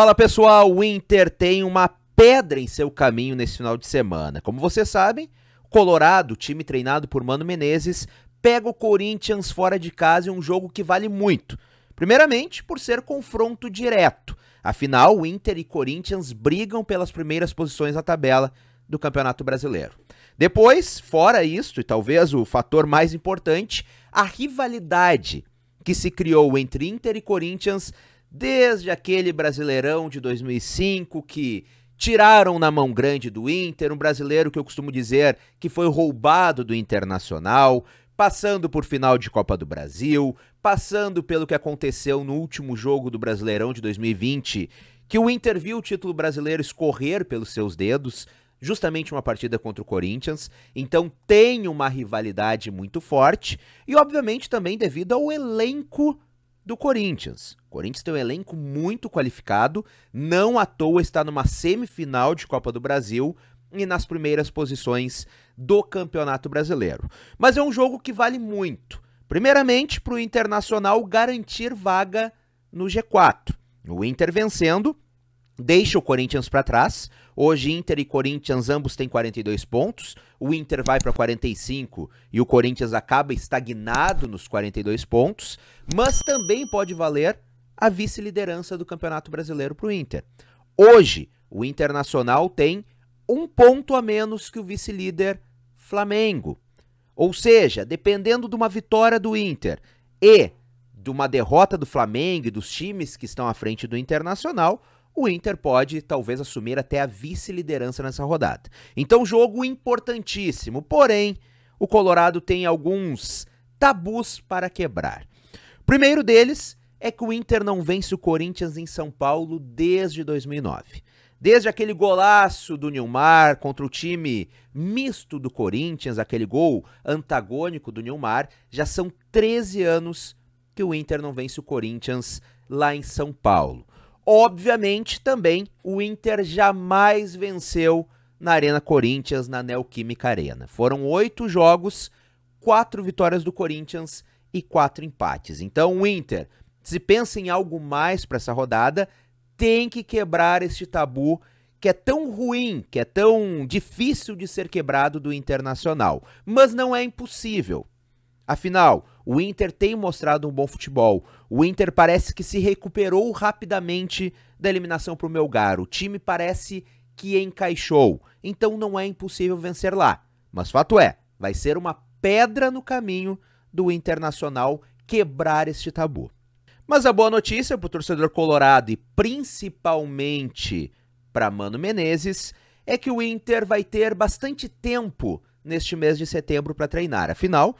Fala pessoal, o Inter tem uma pedra em seu caminho nesse final de semana. Como vocês sabem, Colorado, time treinado por Mano Menezes, pega o Corinthians fora de casa em um jogo que vale muito. Primeiramente, por ser confronto direto. Afinal, o Inter e Corinthians brigam pelas primeiras posições na tabela do Campeonato Brasileiro. Depois, fora isto, e talvez o fator mais importante, a rivalidade que se criou entre Inter e Corinthians desde aquele Brasileirão de 2005 que tiraram na mão grande do Inter, um brasileiro que eu costumo dizer que foi roubado do Internacional, passando por final de Copa do Brasil, passando pelo que aconteceu no último jogo do Brasileirão de 2020, que o Inter viu o título brasileiro escorrer pelos seus dedos, justamente uma partida contra o Corinthians, então tem uma rivalidade muito forte e obviamente também devido ao elenco do Corinthians. O Corinthians tem um elenco muito qualificado, não à toa está numa semifinal de Copa do Brasil e nas primeiras posições do Campeonato Brasileiro. Mas é um jogo que vale muito. Primeiramente, para o Internacional garantir vaga no G4. O Inter vencendo deixa o Corinthians para trás. Hoje, Inter e Corinthians ambos têm 42 pontos. O Inter vai para 45 e o Corinthians acaba estagnado nos 42 pontos. Mas também pode valer a vice-liderança do Campeonato Brasileiro para o Inter. Hoje, o Internacional tem um ponto a menos que o vice-líder Flamengo. Ou seja, dependendo de uma vitória do Inter e de uma derrota do Flamengo e dos times que estão à frente do Internacional, o Inter pode talvez assumir até a vice-liderança nessa rodada. Então, jogo importantíssimo. Porém, o Colorado tem alguns tabus para quebrar. primeiro deles é que o Inter não vence o Corinthians em São Paulo desde 2009. Desde aquele golaço do Nilmar contra o time misto do Corinthians, aquele gol antagônico do Nilmar, já são 13 anos que o Inter não vence o Corinthians lá em São Paulo. Obviamente, também o Inter jamais venceu na Arena Corinthians, na Neoquímica Arena. Foram oito jogos, quatro vitórias do Corinthians e quatro empates. Então, o Inter, se pensa em algo mais para essa rodada, tem que quebrar este tabu que é tão ruim, que é tão difícil de ser quebrado do Internacional. Mas não é impossível. Afinal, o Inter tem mostrado um bom futebol. O Inter parece que se recuperou rapidamente da eliminação para o Melgar. O time parece que encaixou. Então não é impossível vencer lá. Mas fato é, vai ser uma pedra no caminho do Internacional quebrar este tabu. Mas a boa notícia para o torcedor colorado e principalmente para Mano Menezes é que o Inter vai ter bastante tempo neste mês de setembro para treinar. Afinal,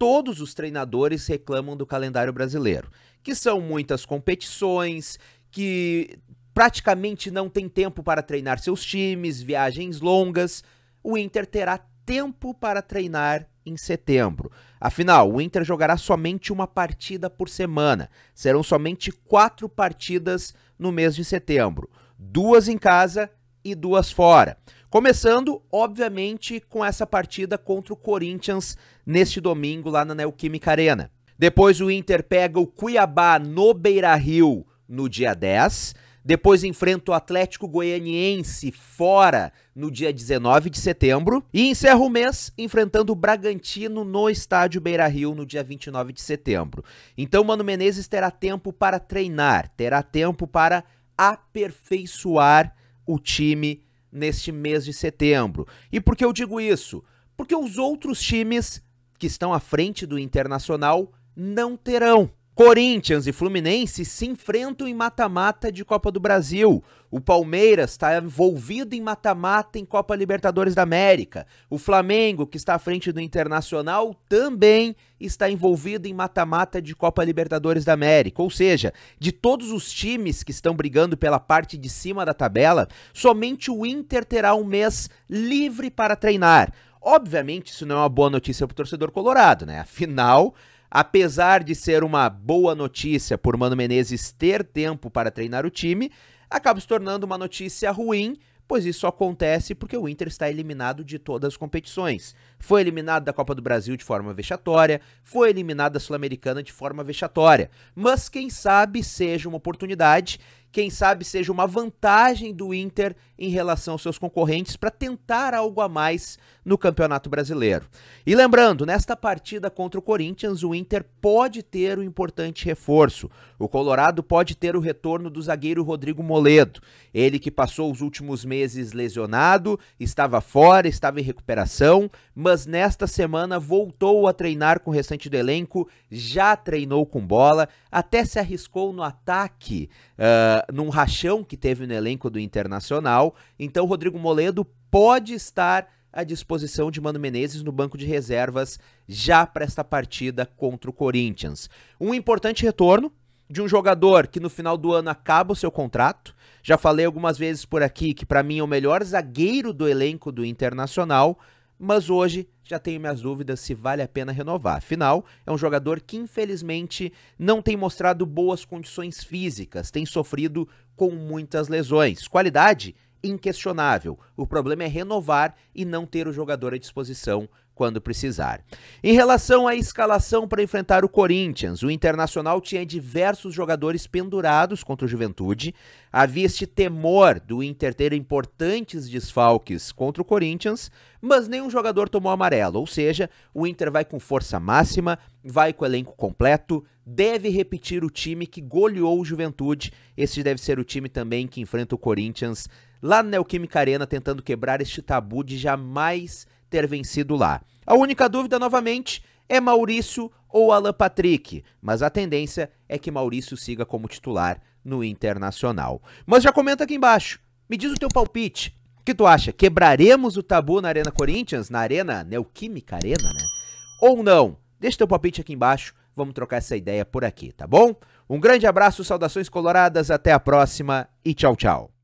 todos os treinadores reclamam do calendário brasileiro, que são muitas competições, que praticamente não tem tempo para treinar seus times, viagens longas. O Inter terá tempo para treinar em setembro. Afinal, o Inter jogará somente uma partida por semana. Serão somente quatro partidas no mês de setembro: duas em casa e duas fora. Começando, obviamente, com essa partida contra o Corinthians neste domingo lá na Neoquímica Arena. Depois o Inter pega o Cuiabá no Beira-Rio no dia 10. Depois enfrenta o Atlético Goianiense fora no dia 19 de setembro. E encerra o mês enfrentando o Bragantino no estádio Beira Rio no dia 29 de setembro. Então Mano Menezes terá tempo para treinar, terá tempo para aperfeiçoar o time neste mês de setembro. E por que eu digo isso? Porque os outros times que estão à frente do Internacional não terão. Corinthians e Fluminense se enfrentam em mata-mata de Copa do Brasil. O Palmeiras está envolvido em mata-mata em Copa Libertadores da América. O Flamengo, que está à frente do Internacional, também está envolvido em mata-mata de Copa Libertadores da América. Ou seja, de todos os times que estão brigando pela parte de cima da tabela, somente o Inter terá um mês livre para treinar. Obviamente, isso não é uma boa notícia para o torcedor colorado, né? Afinal Apesar de ser uma boa notícia por Mano Menezes ter tempo para treinar o time, acaba se tornando uma notícia ruim, pois isso acontece porque o Inter está eliminado de todas as competições. Foi eliminado da Copa do Brasil de forma vexatória, foi eliminado da Sul-Americana de forma vexatória. Mas quem sabe seja uma oportunidade quem sabe seja uma vantagem do Inter em relação aos seus concorrentes para tentar algo a mais no Campeonato Brasileiro. E lembrando, nesta partida contra o Corinthians, o Inter pode ter um importante reforço. O Colorado pode ter o retorno do zagueiro Rodrigo Moledo. Ele que passou os últimos meses lesionado, estava fora, estava em recuperação, mas nesta semana voltou a treinar com o restante do elenco, já treinou com bola, até se arriscou no ataque. Uh, eh, num rachão que teve no elenco do Internacional. Então, Rodrigo Moledo pode estar à disposição de Mano Menezes no banco de reservas já para esta partida contra o Corinthians. Um importante retorno de um jogador que no final do ano acaba o seu contrato. Já falei algumas vezes por aqui que para mim é o melhor zagueiro do elenco do Internacional, mas hoje já tenho minhas dúvidas se vale a pena renovar. Afinal, é um jogador que infelizmente não tem mostrado boas condições físicas, tem sofrido com muitas lesões. Qualidade inquestionável. O problema é renovar e não ter o jogador à disposição quando precisar. Em relação à escalação para enfrentar o Corinthians, o Internacional tinha diversos jogadores pendurados contra o Juventude. Havia este temor do Inter ter importantes desfalques contra o Corinthians, mas nenhum jogador tomou amarelo, ou seja, o Inter vai com força máxima, vai com o elenco completo, deve repetir o time que goleou o Juventude. Esse deve ser o time também que enfrenta o Corinthians lá na Neoquímica Arena, tentando quebrar este tabu de jamais ter vencido lá. A única dúvida, novamente, é Maurício ou Alan Patrick, mas a tendência é que Maurício siga como titular no Internacional. Mas já comenta aqui embaixo, me diz o teu palpite. O que tu acha? Quebraremos o tabu na Arena Corinthians, na Arena Neoquímica Arena, né? Ou não? Deixa teu palpite aqui embaixo, vamos trocar essa ideia por aqui, tá bom? Um grande abraço, saudações coloradas, até a próxima e tchau, tchau.